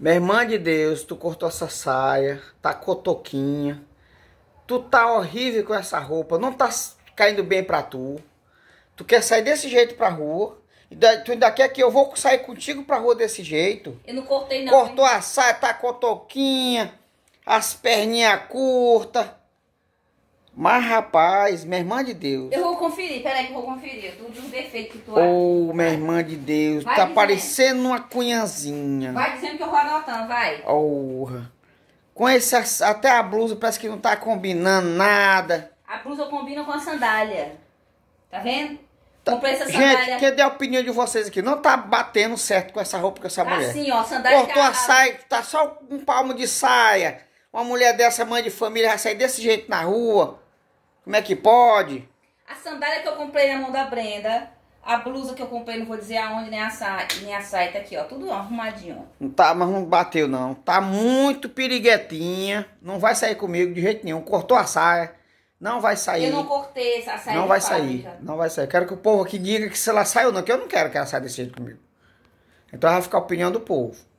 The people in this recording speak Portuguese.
Minha irmã de Deus, tu cortou essa saia, tá cotoquinha, tu tá horrível com essa roupa, não tá caindo bem pra tu. Tu quer sair desse jeito pra rua, e tu ainda quer que eu vou sair contigo pra rua desse jeito. Eu não cortei não. Cortou hein? a saia, tá cotoquinha, as perninhas curtas, mas, rapaz, minha irmã de Deus. Eu vou conferir, peraí que eu vou conferir. Tudo os defeitos que tu acha. Ô, oh, minha irmã de Deus, vai tá dizendo. parecendo uma cunhazinha. Vai dizendo que eu vou anotando, vai. Porra. Oh. Com esse, até a blusa parece que não tá combinando nada. A blusa combina com a sandália. Tá vendo? Tá. Comprei essa sandália. Gente, quer dar a opinião de vocês aqui? Não tá batendo certo com essa roupa, com essa tá mulher. Assim, ó, sandália. Cortou a saia, tá só um palmo de saia. Uma mulher dessa, mãe de família, vai sair desse jeito na rua. Como é que pode? A sandália que eu comprei na mão da Brenda. A blusa que eu comprei, não vou dizer aonde, nem a saia, nem a saia tá aqui, ó. Tudo arrumadinho, Não tá, mas não bateu, não. Tá muito piriguetinha. Não vai sair comigo de jeito nenhum. Cortou a saia. Não vai sair. Eu não cortei essa saia Não vai sair. Não vai sair. Quero que o povo aqui diga que se ela saiu ou não, que eu não quero que ela saia desse jeito comigo. Então vai ficar a opinião do povo.